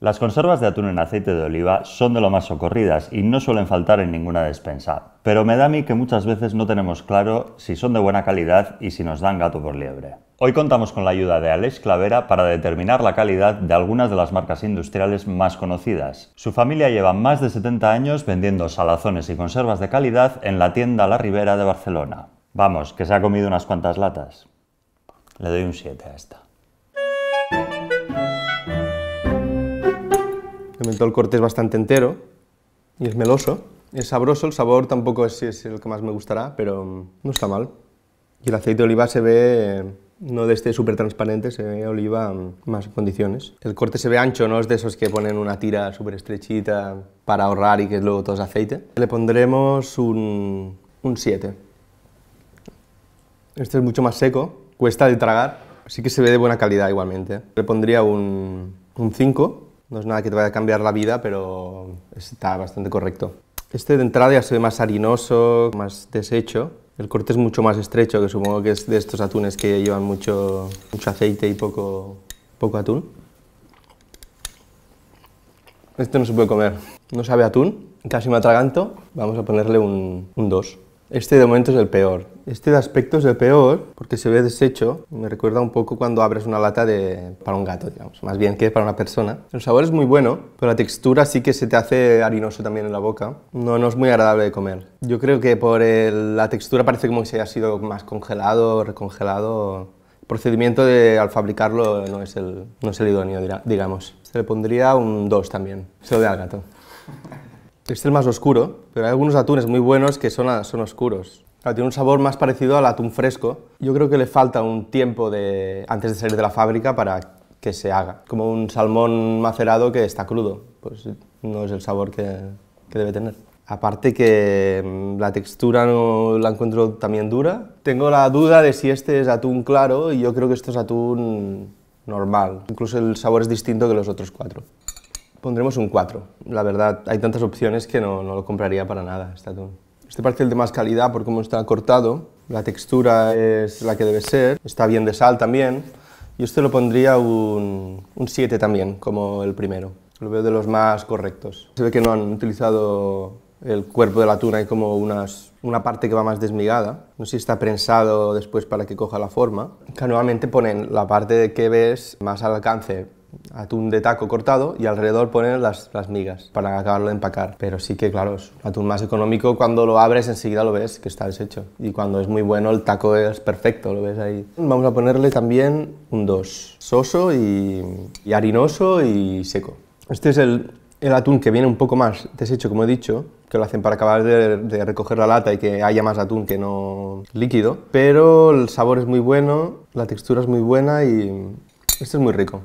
Las conservas de atún en aceite de oliva son de lo más socorridas y no suelen faltar en ninguna despensa, pero me da a mí que muchas veces no tenemos claro si son de buena calidad y si nos dan gato por liebre. Hoy contamos con la ayuda de Alex Clavera para determinar la calidad de algunas de las marcas industriales más conocidas. Su familia lleva más de 70 años vendiendo salazones y conservas de calidad en la tienda La Ribera de Barcelona. Vamos, que se ha comido unas cuantas latas. Le doy un 7 a esta. El corte es bastante entero y es meloso. Es sabroso, el sabor tampoco es, el que más me gustará, pero mm, no está mal. Y el aceite de oliva se ve no de este súper transparente, se ve oliva mm, más condiciones. El corte se ve ancho, no es de esos que ponen una tira súper estrechita para ahorrar y que luego todo es aceite. Le pondremos un 7. este es mucho más seco, cuesta de tragar, así que se ve de buena calidad igualmente. Le pondría un 5 no es nada que te vaya a cambiar la vida, pero está bastante correcto. Este de entrada ya se ve más harinoso, más deshecho. El corte es mucho más estrecho, que supongo que es de estos atunes que llevan mucho, mucho aceite y poco, poco atún. Este no se puede comer. No sabe atún, casi me atraganto. Vamos a ponerle un 2. Este de momento es el peor. Este de aspecto es el peor porque se ve deshecho. Me recuerda un poco cuando abres una lata de, para un gato, digamos, más bien que para una persona. El sabor es muy bueno, pero la textura sí que se te hace harinoso también en la boca. No, no es muy agradable de comer. Yo creo que por la textura parece como si haya sido más congelado o recongelado. El procedimiento de, al fabricarlo no es el, no es el idóneo, digamos. Se le pondría un 2 también. Se lo al gato. Este es el más oscuro, pero hay algunos atunes muy buenos que son, son oscuros tiene un sabor más parecido al atún fresco. Yo creo que le falta un tiempo antes de salir de la fábrica para que se haga. Como un salmón macerado que está crudo, pues no es el sabor que, debe tener. Aparte que mm, la textura no la encuentro también dura. Tengo la duda de si este es atún claro y yo creo que esto es atún normal. Incluso el sabor es distinto que los otros cuatro. Pondremos un 4. La verdad, hay tantas opciones que no, no lo compraría para nada este atún. Este el de más calidad por cómo está cortado, la textura es la que debe ser, está bien de sal también. Yo este lo pondría un 7 también, como el primero. Lo veo de los más correctos. Se ve que no han utilizado el cuerpo de la tuna y como unas, una parte que va más desmigada. No sé si está prensado después para que coja la forma. Que nuevamente ponen la parte que ves más al alcance atún de taco cortado y alrededor poner las, migas para acabarlo de empacar. Pero sí que, claro, es atún más económico. Cuando lo abres enseguida lo ves que está deshecho. Y cuando es muy bueno el taco es perfecto, lo ves ahí. Vamos a ponerle también un dos. Soso y, harinoso y seco. Este es el, atún que viene un poco más deshecho, como he dicho, que lo hacen para acabar de, de recoger la lata y que haya más atún que no líquido. Pero el sabor es muy bueno, la textura es muy buena y este es muy rico.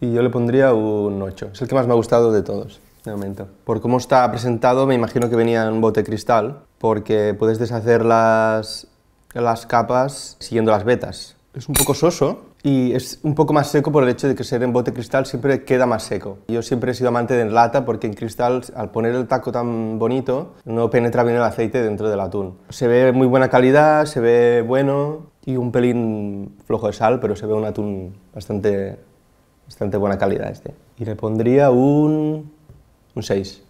Y yo le pondría un 8. Es el que más me ha gustado de todos, de momento. Por cómo está presentado, me imagino que venía en bote cristal, porque puedes deshacer las, las capas siguiendo las vetas. Es un poco soso y es un poco más seco por el hecho de que ser en bote cristal siempre queda más seco. Yo siempre he sido amante de en lata porque en cristal, al poner el taco tan bonito, no penetra bien el aceite dentro del atún. Se ve muy buena calidad, se ve bueno y un pelín flojo de sal, pero se ve un atún bastante Bastante buena calidad este. Y le pondría un, un 6.